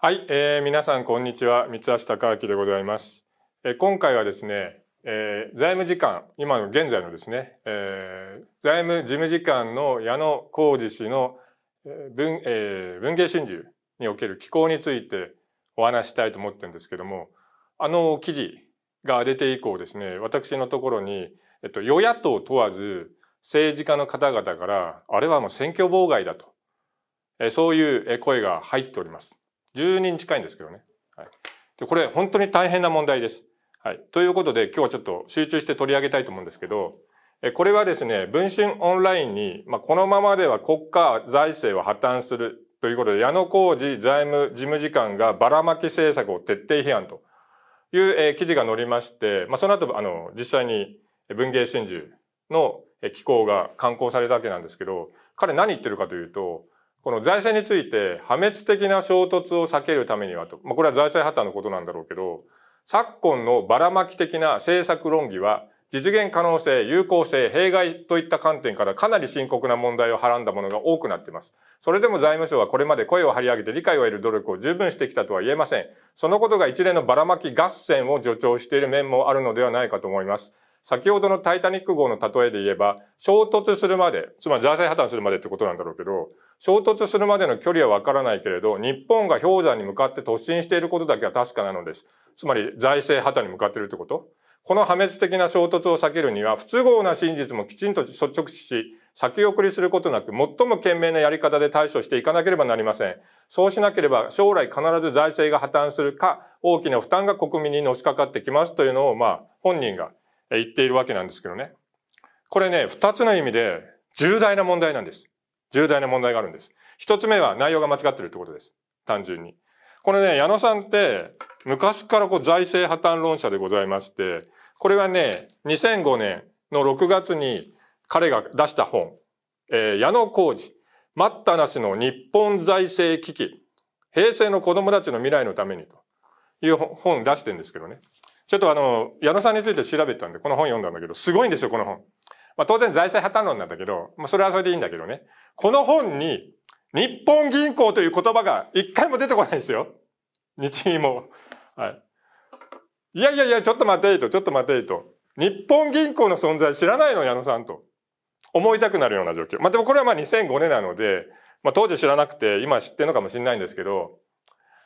はい、えー、皆さんこんにちは。三橋隆明でございます。えー、今回はですね、えー、財務次官、今の現在のですね、えー、財務事務次官の矢野浩二氏の文,、えー、文芸春秋における機構についてお話したいと思ってるんですけども、あの記事が出て以降ですね、私のところに、えっと、与野党問わず政治家の方々から、あれはもう選挙妨害だと、えー、そういう声が入っております。10人近いんですけどね。はい。で、これ本当に大変な問題です。はい。ということで、今日はちょっと集中して取り上げたいと思うんですけど、え、これはですね、文春オンラインに、まあ、このままでは国家財政は破綻するということで、矢野浩二財務事務次官がばらまき政策を徹底批判という、え記事が載りまして、まあ、その後、あの、実際に文藝春秋の機構が刊行されたわけなんですけど、彼何言ってるかというと、この財政について破滅的な衝突を避けるためにはと、まあ、これは財政破綻のことなんだろうけど、昨今のばらまき的な政策論議は、実現可能性、有効性、弊害といった観点からかなり深刻な問題をはらんだものが多くなっています。それでも財務省はこれまで声を張り上げて理解を得る努力を十分してきたとは言えません。そのことが一連のばらまき合戦を助長している面もあるのではないかと思います。先ほどのタイタニック号の例えで言えば、衝突するまで、つまり財政破綻するまでってことなんだろうけど、衝突するまでの距離はわからないけれど、日本が氷山に向かって突進していることだけは確かなのです。つまり財政破綻に向かっているってことこの破滅的な衝突を避けるには、不都合な真実もきちんと率直し、先送りすることなく、最も懸命なやり方で対処していかなければなりません。そうしなければ、将来必ず財政が破綻するか、大きな負担が国民にのしかかってきますというのを、まあ、本人が言っているわけなんですけどね。これね、二つの意味で重大な問題なんです。重大な問題があるんです。一つ目は内容が間違ってるってことです。単純に。このね、矢野さんって、昔からこう財政破綻論者でございまして、これはね、2005年の6月に彼が出した本、えー、矢野浩二、待ったなしの日本財政危機、平成の子供たちの未来のためにという本出してるんですけどね。ちょっとあの、矢野さんについて調べたんで、この本読んだんだけど、すごいんですよ、この本。まあ当然財政破綻論なんだけど、まあそれはそれでいいんだけどね。この本に、日本銀行という言葉が一回も出てこないんですよ。日銀も。はい。いやいやいや、ちょっと待ていと、ちょっと待ていと。日本銀行の存在知らないの、矢野さんと。思いたくなるような状況。まあでもこれはまあ2005年なので、まあ当時知らなくて、今知ってるのかもしれないんですけど、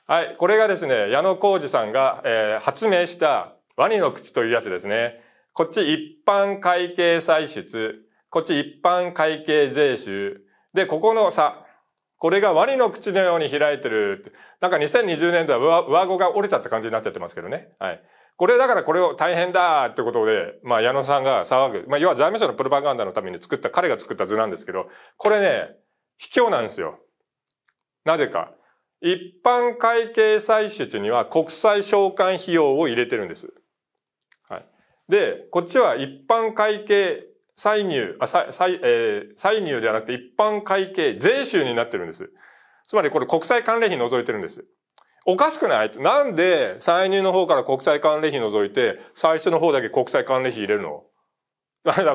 はい、これがですね、矢野浩二さんが、えー、発明したワニの口というやつですね。こっち一般会計歳出、こっち一般会計税収。で、ここの差。これがワニの口のように開いてる。なんか2020年度は上顎が折れたって感じになっちゃってますけどね。はい。これだからこれを大変だってことで、まあ矢野さんが騒ぐ。まあ要は財務省のプロパガンダのために作った、彼が作った図なんですけど、これね、卑怯なんですよ。なぜか。一般会計歳出には国債償還費用を入れてるんです。はい。で、こっちは一般会計歳入、あ、歳、歳、えー、歳入ではなくて一般会計税収になってるんです。つまりこれ国債関連費除いてるんです。おかしくないなんで歳入の方から国債関連費除いて、最初の方だけ国債関連費入れるの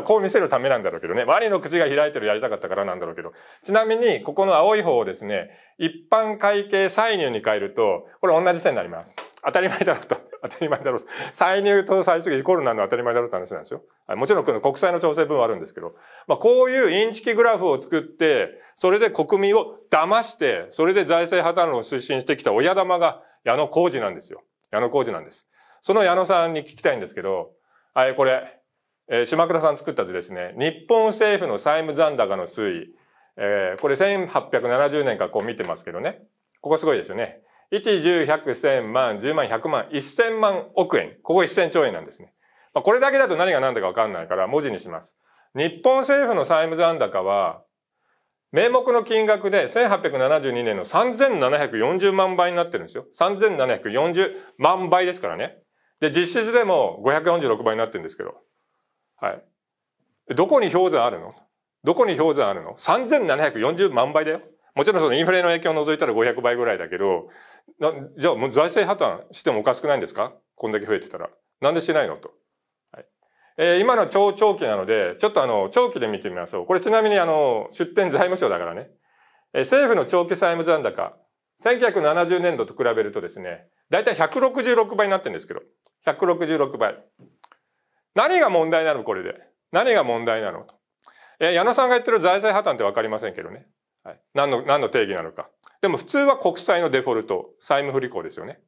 こう見せるためなんだろうけどね。ワニの口が開いてるやりたかったからなんだろうけど。ちなみに、ここの青い方をですね、一般会計歳入に変えると、これ同じ線になります。当たり前だろうと。当たり前だろうと。歳入と歳出イコールなのは当たり前だろうって話なんですよ。もちろん国債の調整分はあるんですけど。まあ、こういうインチキグラフを作って、それで国民を騙して、それで財政破綻を推進してきた親玉が矢野浩二なんですよ。矢野浩二なんです。その矢野さんに聞きたいんですけど、はい、これ、えー、島倉さん作った図ですね。日本政府の債務残高の推移。えー、これ1870年からこう見てますけどね。ここすごいですよね。1、10、100、1000万、10万、100万、1000万億円。ここ1000兆円なんですね。まあ、これだけだと何が何だかわかんないから文字にします。日本政府の債務残高は、名目の金額で1872年の3740万倍になってるんですよ。3740万倍ですからね。で、実質でも546倍になってるんですけど。はい。どこに氷山あるのどこに氷山あるの ?3740 万倍だよ。もちろんそのインフレの影響を除いたら500倍ぐらいだけど、なじゃあもう財政破綻してもおかしくないんですかこんだけ増えてたら。なんでしないのと。はい、えー、今の超長期なので、ちょっとあの、長期で見てみましょう。これちなみにあの、出展財務省だからね。えー、政府の長期債務残高。1970年度と比べるとですね、だいたい166倍になってるんですけど、166倍。何が問題なのこれで。何が問題なのと。え、矢野さんが言ってる財政破綻ってわかりませんけどね。はい。何の、何の定義なのか。でも普通は国債のデフォルト、債務不履行ですよね。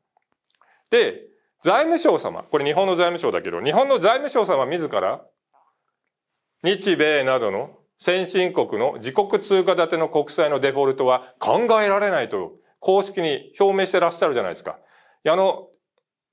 で、財務省様、これ日本の財務省だけど、日本の財務省様自ら、日米などの先進国の自国通貨建ての国債のデフォルトは考えられないと公式に表明してらっしゃるじゃないですか。矢野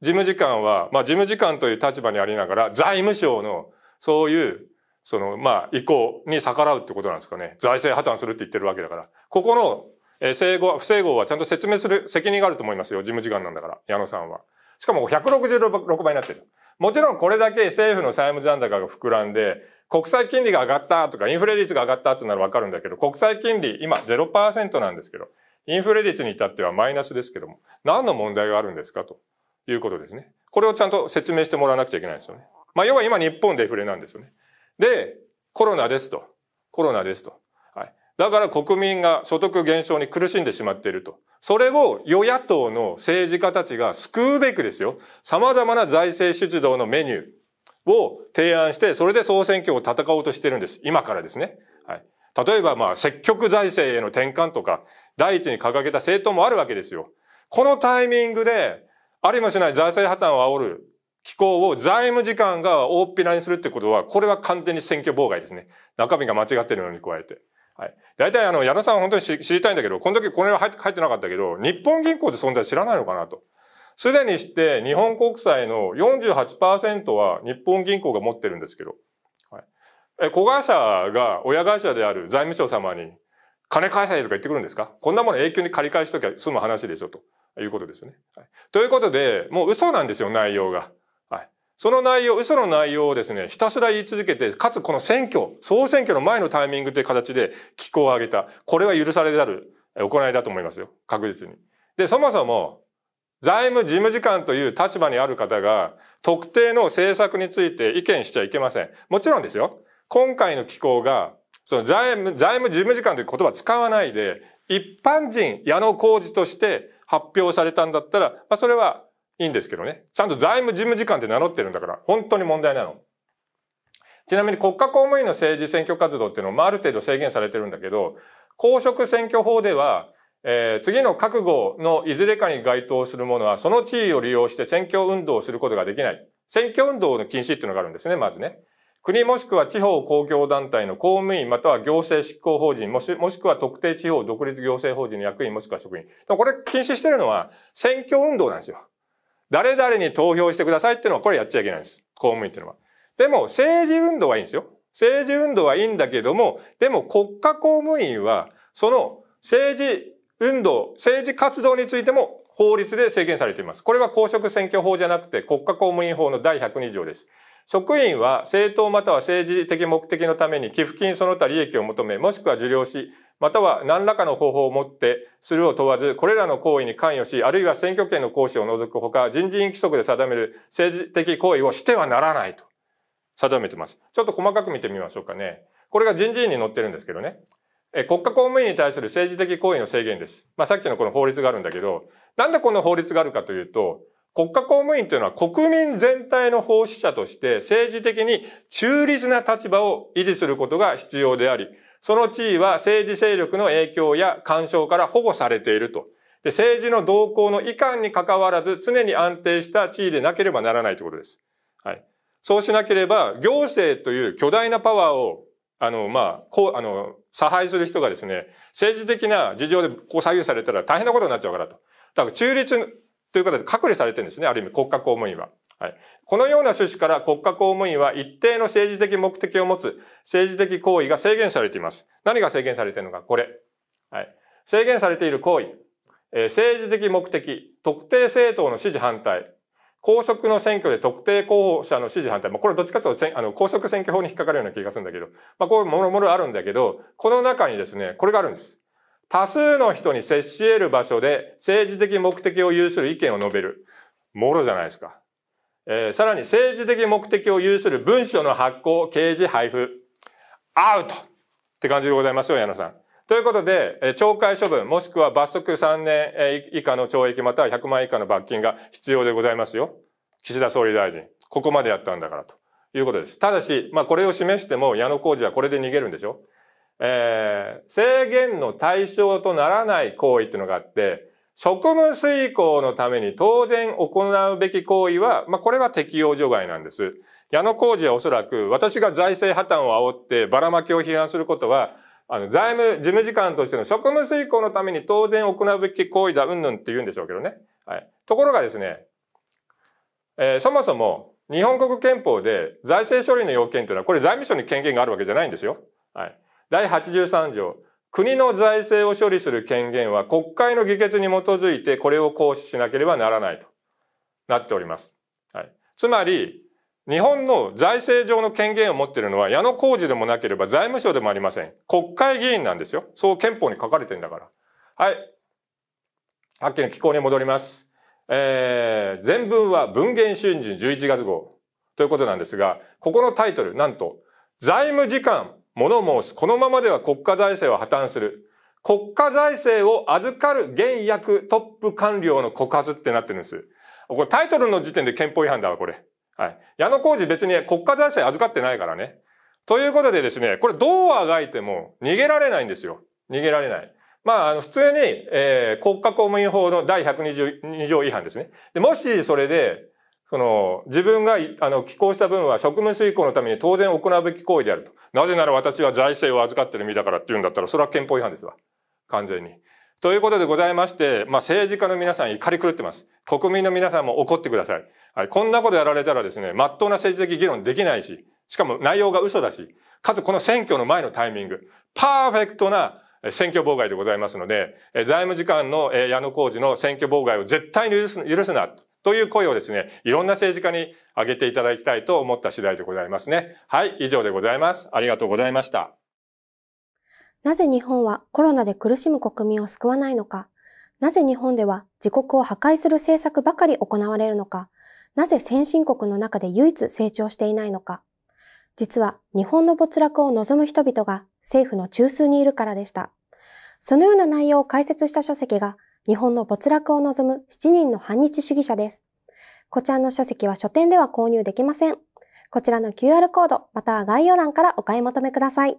事務次官は、まあ事務次官という立場にありながら、財務省のそういう、その、まあ意向に逆らうってことなんですかね。財政破綻するって言ってるわけだから。ここの、えー、整合、不整合はちゃんと説明する責任があると思いますよ。事務次官なんだから、矢野さんは。しかも166倍になってる。もちろんこれだけ政府の債務残高が膨らんで、国際金利が上がったとか、インフレ率が上がったってならわかるんだけど、国際金利、今0%なんですけど、インフレ率に至ってはマイナスですけども、何の問題があるんですかと。いうことですね。これをちゃんと説明してもらわなくちゃいけないんですよね。まあ、要は今日本デフレなんですよね。で、コロナですと。コロナですと。はい。だから国民が所得減少に苦しんでしまっていると。それを与野党の政治家たちが救うべくですよ。様々な財政出動のメニューを提案して、それで総選挙を戦おうとしてるんです。今からですね。はい。例えば、まあ、積極財政への転換とか、第一に掲げた政党もあるわけですよ。このタイミングで、ありもしない財政破綻を煽る機構を財務次官が大っぴらにするってことは、これは完全に選挙妨害ですね。中身が間違ってるのに加えて。はい。大体あの、矢野さん本当に知りたいんだけど、この時これは入ってなかったけど、日本銀行って存在知らないのかなと。すでにして日本国債の48%は日本銀行が持ってるんですけど、はい、え子会社が親会社である財務省様に金返せとか言ってくるんですかこんなもの永久に借り返しときゃ済む話でしょと。いうことですよね。はい、ということで、もう嘘なんですよ、内容が。はい。その内容、嘘の内容をですね、ひたすら言い続けて、かつこの選挙、総選挙の前のタイミングという形で機構を上げた。これは許されざる行いだと思いますよ。確実に。で、そもそも、財務事務次官という立場にある方が、特定の政策について意見しちゃいけません。もちろんですよ。今回の機構が、その財務、財務事務次官という言葉使わないで、一般人、矢野工事として、発表されたんだったら、まあ、それはいいんですけどね。ちゃんと財務事務次官って名乗ってるんだから、本当に問題なの。ちなみに国家公務員の政治選挙活動っていうのもある程度制限されてるんだけど、公職選挙法では、えー、次の覚悟のいずれかに該当するものは、その地位を利用して選挙運動をすることができない。選挙運動の禁止っていうのがあるんですね、まずね。国もしくは地方公共団体の公務員または行政執行法人もしもしくは特定地方独立行政法人の役員もしくは職員。これ禁止してるのは選挙運動なんですよ。誰々に投票してくださいっていうのはこれやっちゃいけないんです。公務員っていうのは。でも政治運動はいいんですよ。政治運動はいいんだけども、でも国家公務員はその政治運動、政治活動についても法律で制限されています。これは公職選挙法じゃなくて国家公務員法の第102条です。職員は政党または政治的目的のために寄付金その他利益を求め、もしくは受領し、または何らかの方法をもってするを問わず、これらの行為に関与し、あるいは選挙権の行使を除くほか、人事院規則で定める政治的行為をしてはならないと定めてます。ちょっと細かく見てみましょうかね。これが人事院に載ってるんですけどね。え、国家公務員に対する政治的行為の制限です。まあ、さっきのこの法律があるんだけど、なんでこの法律があるかというと、国家公務員というのは国民全体の奉仕者として政治的に中立な立場を維持することが必要であり、その地位は政治勢力の影響や干渉から保護されていると。で政治の動向の遺憾に関わらず常に安定した地位でなければならないということです。はい。そうしなければ、行政という巨大なパワーを、あの、まあ、こう、あの、差配する人がですね、政治的な事情でこう左右されたら大変なことになっちゃうからと。だから中立ということで隔離されてるんですね。ある意味国家公務員は。はい。このような趣旨から国家公務員は一定の政治的目的を持つ政治的行為が制限されています。何が制限されているのか、これ。はい。制限されている行為。えー、政治的目的、特定政党の支持反対、公職の選挙で特定候補者の支持反対。まあ、これどっちかというと、あの、公職選挙法に引っかかるような気がするんだけど、まあ、こういうもろもろあるんだけど、この中にですね、これがあるんです。多数の人に接し得る場所で政治的目的を有する意見を述べる。もろじゃないですか。えー、さらに政治的目的を有する文書の発行、掲示、配布。アウトって感じでございますよ、矢野さん。ということで、えー、懲戒処分、もしくは罰則3年、以下の懲役または100万円以下の罰金が必要でございますよ。岸田総理大臣。ここまでやったんだからということです。ただし、まあこれを示しても矢野浩二はこれで逃げるんでしょえー、制限の対象とならない行為っていうのがあって、職務遂行のために当然行うべき行為は、まあ、これは適用除外なんです。矢野工事はおそらく、私が財政破綻を煽ってばらまきを批判することは、あの、財務、事務次官としての職務遂行のために当然行うべき行為だ、うんぬんって言うんでしょうけどね。はい。ところがですね、えー、そもそも、日本国憲法で財政処理の要件というのは、これ財務省に権限があるわけじゃないんですよ。はい。第83条、国の財政を処理する権限は国会の議決に基づいてこれを行使しなければならないとなっております。はい、つまり、日本の財政上の権限を持っているのは矢野工事でもなければ財務省でもありません。国会議員なんですよ。そう憲法に書かれてるんだから。はい。はっきの機構に戻ります。えー、全文は文言春秋11月号ということなんですが、ここのタイトル、なんと、財務次官物申す。このままでは国家財政は破綻する。国家財政を預かる現役トップ官僚の告発ってなってるんです。これタイトルの時点で憲法違反だわ、これ。はい。矢野浩二別に国家財政預かってないからね。ということでですね、これどうあがいても逃げられないんですよ。逃げられない。まあ、あの、普通に、えー、国家公務員法の第122条違反ですね。で、もしそれで、その、自分が、あの、寄稿した分は職務遂行のために当然行うべき行為であると。なぜなら私は財政を預かってる身だからって言うんだったら、それは憲法違反ですわ。完全に。ということでございまして、まあ、政治家の皆さん怒り狂ってます。国民の皆さんも怒ってください。はい。こんなことやられたらですね、まっとうな政治的議論できないし、しかも内容が嘘だし、かつこの選挙の前のタイミング、パーフェクトな選挙妨害でございますので、財務次官の矢野浩二の選挙妨害を絶対に許す許すな、という声をですね、いろんな政治家に挙げていただきたいと思った次第でございますね。はい、以上でございます。ありがとうございました。なぜ日本はコロナで苦しむ国民を救わないのか、なぜ日本では自国を破壊する政策ばかり行われるのか、なぜ先進国の中で唯一成長していないのか。実は日本の没落を望む人々が政府の中枢にいるからでした。そのような内容を解説した書籍が日本の没落を望む7人の反日主義者です。こちらの書籍は書店では購入できません。こちらの QR コード、または概要欄からお買い求めください。